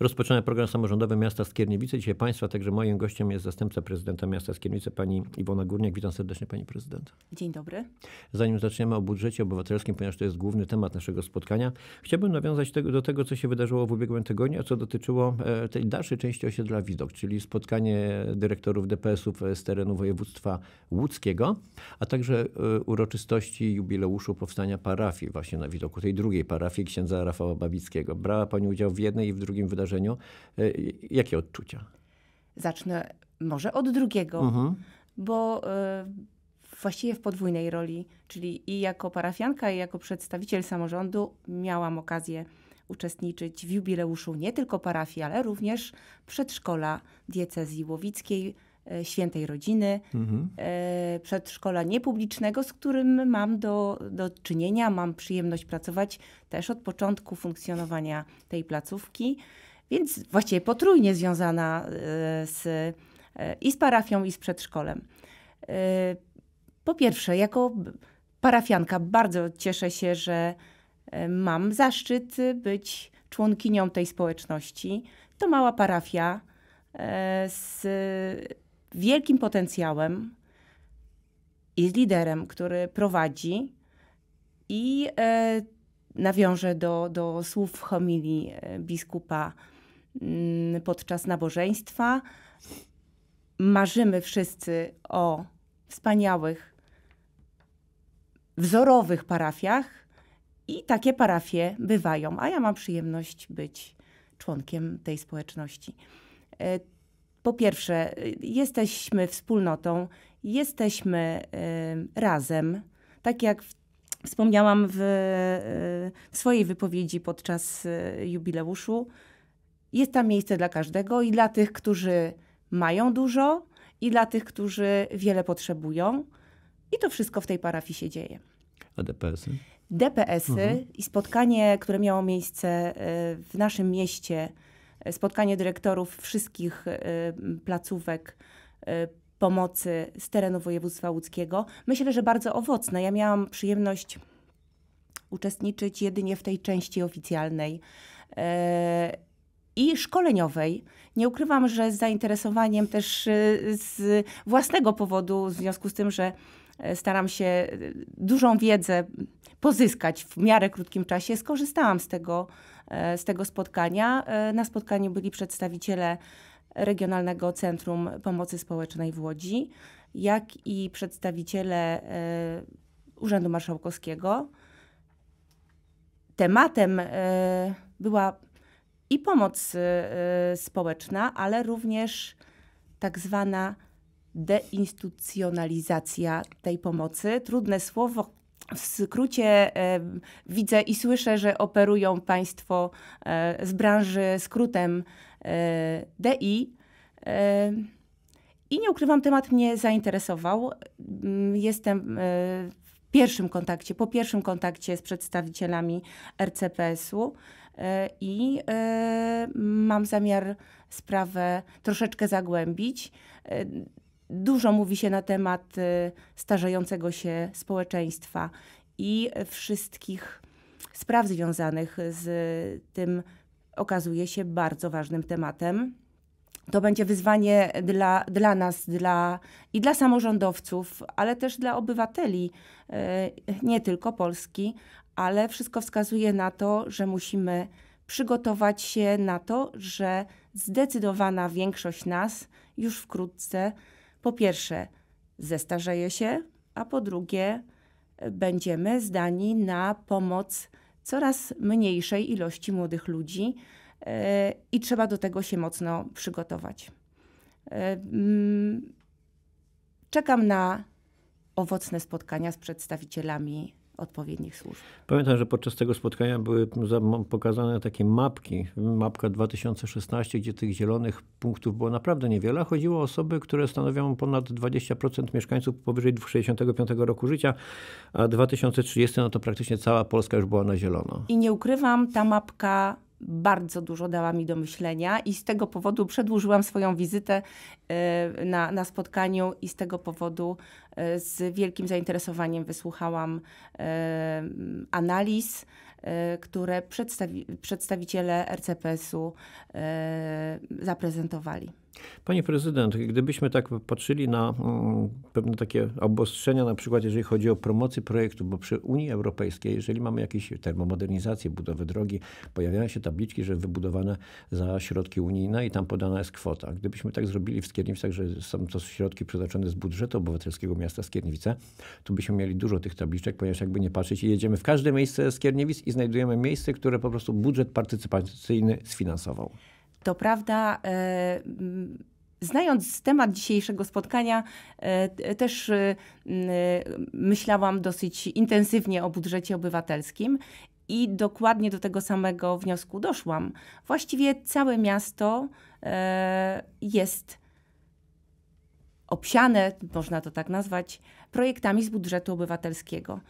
rozpoczyna program samorządowy miasta Skierniewice. Dzisiaj Państwa, także moim gościem jest zastępca prezydenta miasta Skierniewice, pani Iwona Górniak. Witam serdecznie pani prezydent. Dzień dobry. Zanim zaczniemy o budżecie obywatelskim, ponieważ to jest główny temat naszego spotkania, chciałbym nawiązać tego, do tego, co się wydarzyło w ubiegłym tygodniu, a co dotyczyło e, tej dalszej części osiedla Widok, czyli spotkanie dyrektorów DPS-ów z terenu województwa łódzkiego, a także e, uroczystości jubileuszu powstania parafii właśnie na widoku tej drugiej parafii księdza Rafała Babickiego. Brała pani udział w jednej i w drugim wydarzeniu wydarzeniu. E, jakie odczucia? Zacznę może od drugiego, mhm. bo e, właściwie w podwójnej roli, czyli i jako parafianka, i jako przedstawiciel samorządu miałam okazję uczestniczyć w jubileuszu nie tylko parafii, ale również przedszkola diecezji łowickiej, e, świętej rodziny, mhm. przedszkola niepublicznego, z którym mam do, do czynienia, mam przyjemność pracować też od początku funkcjonowania tej placówki więc właściwie potrójnie związana e, z, e, i z parafią, i z przedszkolem. E, po pierwsze, jako parafianka bardzo cieszę się, że mam zaszczyt być członkinią tej społeczności. To mała parafia z wielkim potencjałem i z liderem, który prowadzi i nawiążę do, do słów homilii biskupa Mm, podczas nabożeństwa. Marzymy wszyscy o wspaniałych, wzorowych parafiach i takie parafie bywają, a ja mam przyjemność być członkiem tej społeczności. E, po pierwsze, e, jesteśmy wspólnotą, jesteśmy e, razem, tak jak wspomniałam w, w swojej wypowiedzi podczas jubileuszu jest tam miejsce dla każdego i dla tych, którzy mają dużo, i dla tych, którzy wiele potrzebują. I to wszystko w tej parafii się dzieje. A DPS-y? DPS-y mhm. i spotkanie, które miało miejsce e, w naszym mieście, e, spotkanie dyrektorów wszystkich e, placówek pomocy z terenu województwa łódzkiego. Myślę, że bardzo owocne. Ja miałam przyjemność uczestniczyć jedynie w tej części oficjalnej i szkoleniowej. Nie ukrywam, że z zainteresowaniem też y, z własnego powodu, w związku z tym, że e, staram się y, dużą wiedzę pozyskać w miarę krótkim czasie, skorzystałam z tego, e, z tego spotkania. E, na spotkaniu byli przedstawiciele Regionalnego Centrum Pomocy Społecznej w Łodzi, jak i przedstawiciele Urzędu Marszałkowskiego. Tematem była i pomoc y, y, społeczna, ale również tak zwana deinstytucjonalizacja tej pomocy. Trudne słowo. W skrócie e, widzę i słyszę, że operują Państwo e, z branży skrótem e, DI. E, I nie ukrywam, temat mnie zainteresował. Mm, jestem e, pierwszym kontakcie, po pierwszym kontakcie z przedstawicielami RCPS-u e, i e, mam zamiar sprawę troszeczkę zagłębić. E, dużo mówi się na temat starzejącego się społeczeństwa i wszystkich spraw związanych z tym okazuje się bardzo ważnym tematem. To będzie wyzwanie dla, dla nas, dla, i dla samorządowców, ale też dla obywateli, e, nie tylko Polski, ale wszystko wskazuje na to, że musimy przygotować się na to, że zdecydowana większość nas już wkrótce po pierwsze zestarzeje się, a po drugie będziemy zdani na pomoc coraz mniejszej ilości młodych ludzi, E, i trzeba do tego się mocno przygotować. E, mm, czekam na owocne spotkania z przedstawicielami odpowiednich służb. Pamiętam, że podczas tego spotkania były pokazane takie mapki, mapka 2016, gdzie tych zielonych punktów było naprawdę niewiele. Chodziło o osoby, które stanowią ponad 20% mieszkańców powyżej 65 roku życia, a 2030 no to praktycznie cała Polska już była na zielono. I nie ukrywam, ta mapka bardzo dużo dała mi do myślenia i z tego powodu przedłużyłam swoją wizytę e, na, na spotkaniu i z tego powodu e, z wielkim zainteresowaniem wysłuchałam e, analiz, które przedstawi przedstawiciele RCPS-u zaprezentowali. Panie prezydent, gdybyśmy tak patrzyli na mm, pewne takie obostrzenia, na przykład jeżeli chodzi o promocję projektu, bo przy Unii Europejskiej, jeżeli mamy jakieś termomodernizację, budowę drogi, pojawiają się tabliczki, że wybudowane za środki unijne i tam podana jest kwota. Gdybyśmy tak zrobili w Skierniewicach, że są to środki przeznaczone z budżetu obywatelskiego miasta Skierniewice, to byśmy mieli dużo tych tabliczek, ponieważ jakby nie patrzeć, jedziemy w każde miejsce Skierniewic i znajdujemy miejsce, które po prostu budżet partycypacyjny sfinansował. To prawda, e, Znając temat dzisiejszego spotkania, e, też e, myślałam dosyć intensywnie o budżecie obywatelskim i dokładnie do tego samego wniosku doszłam. Właściwie całe miasto jest obsiane, można to tak nazwać, projektami z budżetu obywatelskiego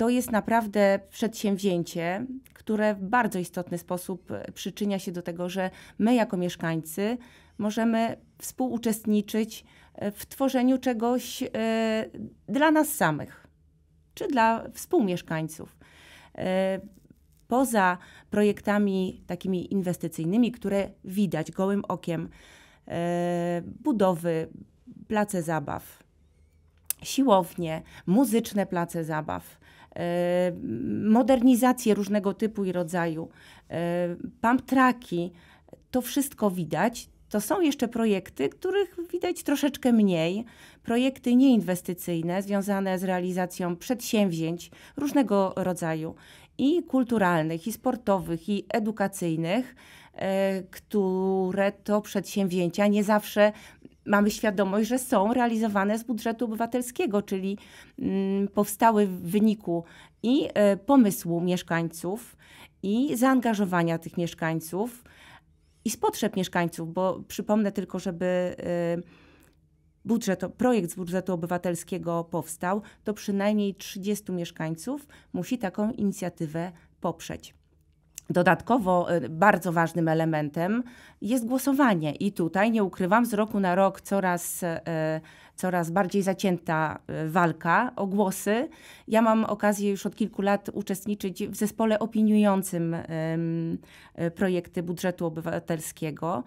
to jest naprawdę przedsięwzięcie, które w bardzo istotny sposób e, przyczynia się do tego, że my jako mieszkańcy możemy współuczestniczyć e, w tworzeniu czegoś e, dla nas samych czy dla współmieszkańców. Poza projektami takimi inwestycyjnymi, które widać gołym okiem, budowy, place zabaw, siłownie, muzyczne place zabaw, E, modernizacje różnego typu i rodzaju, e, pump to wszystko widać. To są jeszcze projekty, których widać troszeczkę mniej. Projekty nieinwestycyjne związane z realizacją przedsięwzięć różnego rodzaju i kulturalnych, i sportowych, i edukacyjnych, e, które to przedsięwzięcia nie zawsze mamy świadomość, że są realizowane z budżetu obywatelskiego, czyli mm, powstały w wyniku i e, pomysłu mieszkańców, i zaangażowania tych mieszkańców, i z potrzeb mieszkańców, bo przypomnę tylko, żeby e, budżet, projekt z budżetu obywatelskiego powstał, to przynajmniej 30 mieszkańców musi taką inicjatywę poprzeć. Dodatkowo y, bardzo ważnym elementem jest głosowanie i tutaj nie ukrywam z roku na rok coraz, y, coraz bardziej zacięta y, walka o głosy. Ja mam okazję już od kilku lat uczestniczyć w zespole opiniującym projekty budżetu obywatelskiego.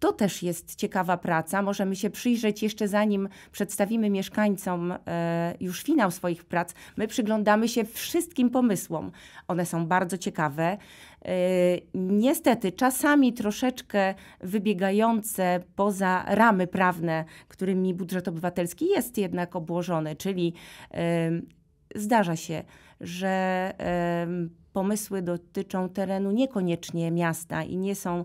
To też jest ciekawa praca. Możemy się przyjrzeć jeszcze zanim przedstawimy mieszkańcom e, już finał swoich prac. My przyglądamy się wszystkim pomysłom. One są bardzo ciekawe. E, niestety, czasami troszeczkę wybiegające poza ramy prawne, którymi budżet obywatelski jest jednak obłożony, czyli e, zdarza się, że pomysły dotyczą terenu niekoniecznie miasta i nie są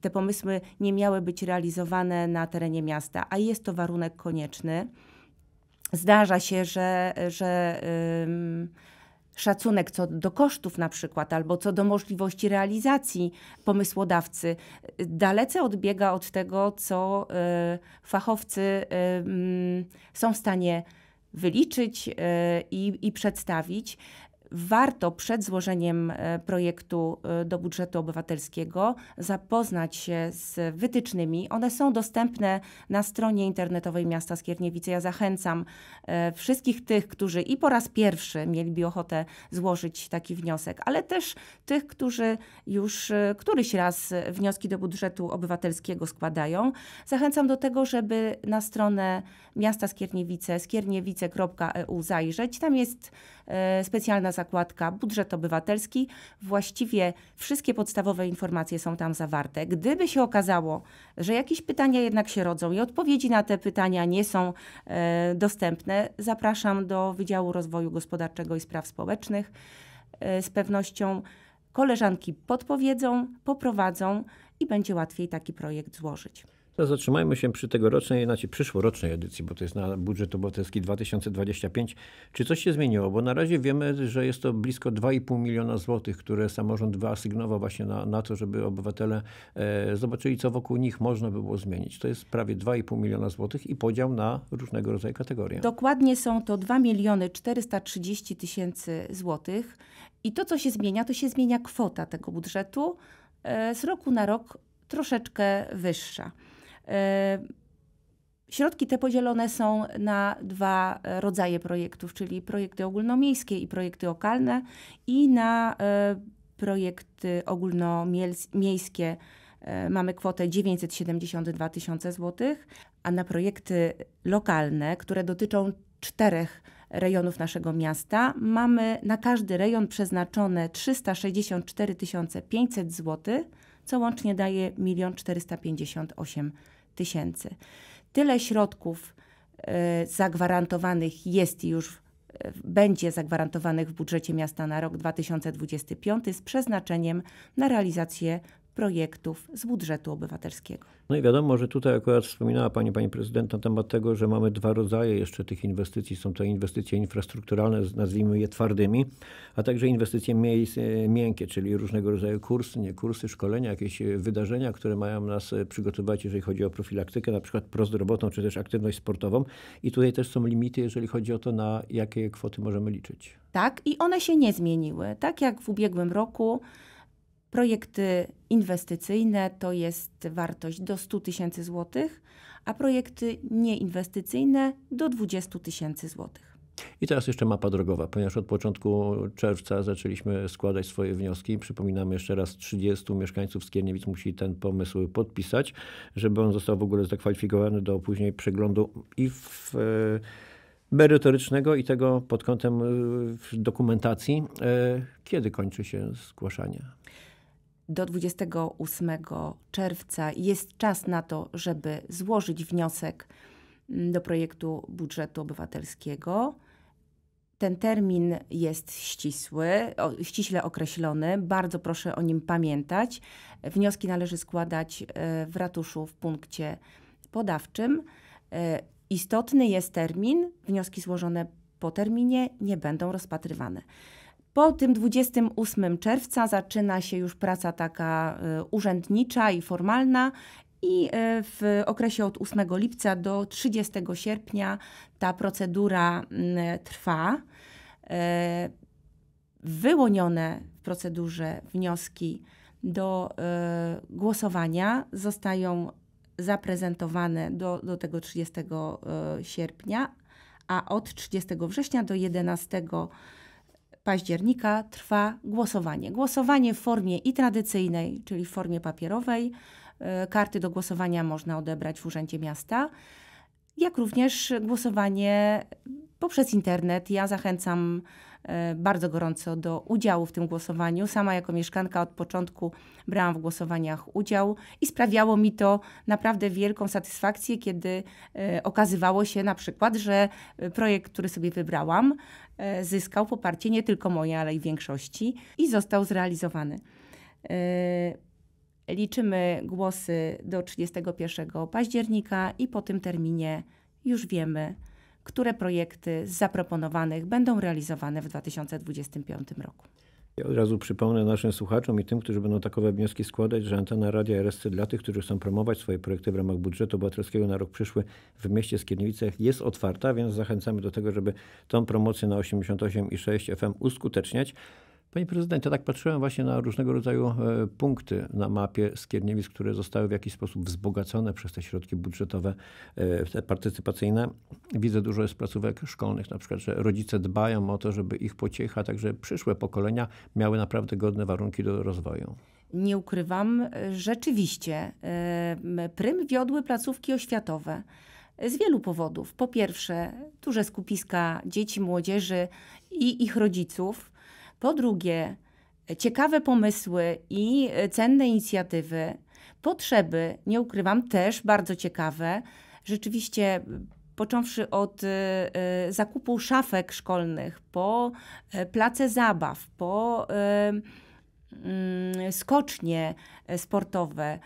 te pomysły nie miały być realizowane na terenie miasta, a jest to warunek konieczny. Zdarza się, że, że szacunek co do kosztów na przykład, albo co do możliwości realizacji pomysłodawcy, dalece odbiega od tego, co y, fachowcy są w stanie wyliczyć y, i, i przedstawić warto przed złożeniem e, projektu e, do budżetu obywatelskiego zapoznać się z wytycznymi. One są dostępne na stronie internetowej miasta Skierniewice. Ja zachęcam e, wszystkich tych, którzy i po raz pierwszy mieliby ochotę złożyć taki wniosek, ale też tych, którzy już któryś raz wnioski do budżetu obywatelskiego składają. Zachęcam do tego, żeby na stronę miasta Skierniewice skierniewice.eu zajrzeć. Tam jest specjalna zakładka budżet obywatelski. Właściwie wszystkie podstawowe informacje są tam zawarte. Gdyby się okazało, że jakieś pytania jednak się rodzą i odpowiedzi na te pytania nie są e, dostępne, zapraszam do Wydziału Rozwoju Gospodarczego i Spraw Społecznych. E, z pewnością koleżanki podpowiedzą, poprowadzą i będzie łatwiej taki projekt złożyć zatrzymajmy się przy tegorocznej, znaczy przyszłorocznej edycji, bo to jest na budżet obywatelski 2025. Czy coś się zmieniło? Bo na razie wiemy, że jest to blisko 2,5 miliona złotych, które samorząd wyasygnował właśnie na, na to, żeby obywatele e, zobaczyli, co wokół nich można by było zmienić. To jest prawie 2,5 miliona złotych i podział na różnego rodzaju kategorie. Dokładnie są to 2 miliony 430 tysięcy złotych. I to, co się zmienia, to się zmienia kwota tego budżetu e, z roku na rok troszeczkę wyższa. E, środki te podzielone są na dwa rodzaje projektów, czyli projekty ogólnomiejskie i projekty lokalne i na e, projekty ogólnomiejskie e, mamy kwotę 972 tysiące złotych, a na projekty lokalne, które dotyczą czterech rejonów naszego miasta, mamy na każdy rejon przeznaczone 364 500 złotych co łącznie daje 1 458 tysięcy. Tyle środków e, zagwarantowanych jest i już e, będzie zagwarantowanych w budżecie miasta na rok 2025 z przeznaczeniem na realizację projektów z budżetu obywatelskiego. No i wiadomo, że tutaj akurat wspominała Pani, Pani Prezydent na temat tego, że mamy dwa rodzaje jeszcze tych inwestycji. Są to inwestycje infrastrukturalne, nazwijmy je twardymi, a także inwestycje e, miękkie, czyli różnego rodzaju kursy, nie kursy, szkolenia, jakieś e, wydarzenia, które mają nas e, przygotować, jeżeli chodzi o profilaktykę, na przykład prozdrowotną, czy też aktywność sportową. I tutaj też są limity, jeżeli chodzi o to, na jakie kwoty możemy liczyć. Tak, i one się nie zmieniły. Tak jak w ubiegłym roku Projekty inwestycyjne to jest wartość do 100 tysięcy złotych, a projekty nieinwestycyjne do 20 tysięcy złotych. I teraz jeszcze mapa drogowa, ponieważ od początku czerwca zaczęliśmy składać swoje wnioski. Przypominamy jeszcze raz, 30 mieszkańców Skierniewic musi ten pomysł podpisać, żeby on został w ogóle zakwalifikowany do później przeglądu i w e, merytorycznego i tego pod kątem e, dokumentacji. E, kiedy kończy się zgłaszanie? do 28 czerwca jest czas na to, żeby złożyć wniosek mm, do projektu budżetu obywatelskiego. Ten termin jest ścisły, o, ściśle określony. Bardzo proszę o nim pamiętać. Wnioski należy składać e, w ratuszu w punkcie podawczym. E, istotny jest termin. Wnioski złożone po terminie nie będą rozpatrywane. Po tym 28 czerwca zaczyna się już praca taka e, urzędnicza i formalna i e, w okresie od 8 lipca do 30 sierpnia ta procedura trwa. E, wyłonione w procedurze wnioski do głosowania zostają zaprezentowane do, do tego 30 sierpnia, a od 30 września do 11 sierpnia października trwa głosowanie. Głosowanie w formie i tradycyjnej, czyli w formie papierowej. E, karty do głosowania można odebrać w Urzędzie Miasta, jak również głosowanie poprzez internet. Ja zachęcam E, bardzo gorąco do udziału w tym głosowaniu. Sama jako mieszkanka od początku brałam w głosowaniach udział i sprawiało mi to naprawdę wielką satysfakcję, kiedy e, okazywało się na przykład, że e, projekt, który sobie wybrałam, zyskał poparcie nie tylko moje, ale i większości i został zrealizowany. Liczymy głosy do 31 października i po tym terminie już wiemy, które projekty z zaproponowanych będą realizowane w 2025 roku. Ja od razu przypomnę naszym słuchaczom i tym, którzy będą takowe wnioski składać, że antena Radia RSC dla tych, którzy chcą promować swoje projekty w ramach budżetu obywatelskiego na rok przyszły w mieście Skierniewicach jest otwarta, więc zachęcamy do tego, żeby tą promocję na 88,6 FM uskuteczniać. Panie prezydencie, tak patrzyłem właśnie na różnego rodzaju e, punkty na mapie Skierniewic, które zostały w jakiś sposób wzbogacone przez te środki budżetowe, e, te partycypacyjne. Widzę dużo jest placówek szkolnych, na przykład, że rodzice dbają o to, żeby ich pociecha, także przyszłe pokolenia miały naprawdę godne warunki do rozwoju. Nie ukrywam, e, rzeczywiście prym wiodły placówki oświatowe. Z wielu powodów. Po pierwsze, duże skupiska dzieci, młodzieży i ich rodziców po drugie, ciekawe pomysły i e, cenne inicjatywy, potrzeby, nie ukrywam, też bardzo ciekawe. Rzeczywiście e, począwszy od e, zakupu szafek szkolnych, po place zabaw, po mm, skocznie sportowe,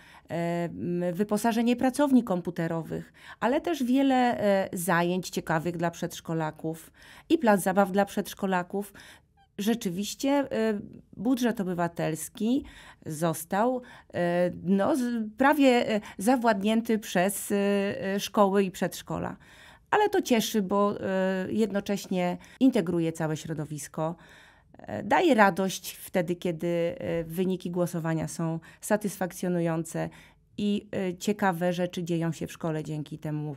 wyposażenie pracowni komputerowych, ale też wiele zajęć ciekawych dla przedszkolaków i plac zabaw dla przedszkolaków rzeczywiście e, budżet obywatelski został e, no, prawie e, zawładnięty przez szkoły i przedszkola. Ale to cieszy, bo jednocześnie integruje całe środowisko. Daje radość wtedy, kiedy wyniki głosowania są satysfakcjonujące i ciekawe rzeczy dzieją się w szkole dzięki temu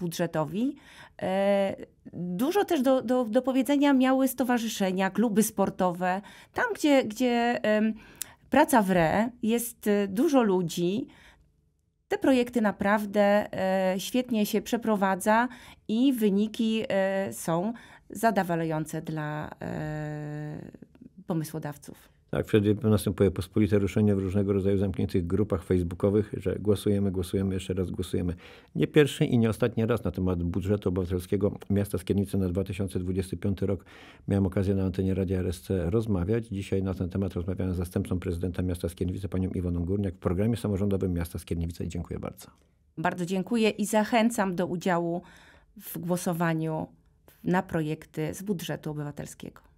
budżetowi. E, dużo też do, do, do powiedzenia miały stowarzyszenia, kluby sportowe, tam gdzie, gdzie praca w RE, jest e, dużo ludzi. Te projekty naprawdę e, świetnie się przeprowadza i wyniki są zadawalające dla pomysłodawców. Tak, przed następuje pospolite ruszenie w różnego rodzaju zamkniętych grupach facebookowych, że głosujemy, głosujemy, jeszcze raz głosujemy. Nie pierwszy i nie ostatni raz na temat budżetu obywatelskiego miasta Skiernicy na 2025 rok miałem okazję na antenie Radia RSC rozmawiać. Dzisiaj na ten temat rozmawiałem z zastępcą prezydenta miasta Skierniewice, panią Iwoną Górniak w programie samorządowym miasta Skierniewice dziękuję bardzo. Bardzo dziękuję i zachęcam do udziału w głosowaniu na projekty z budżetu obywatelskiego.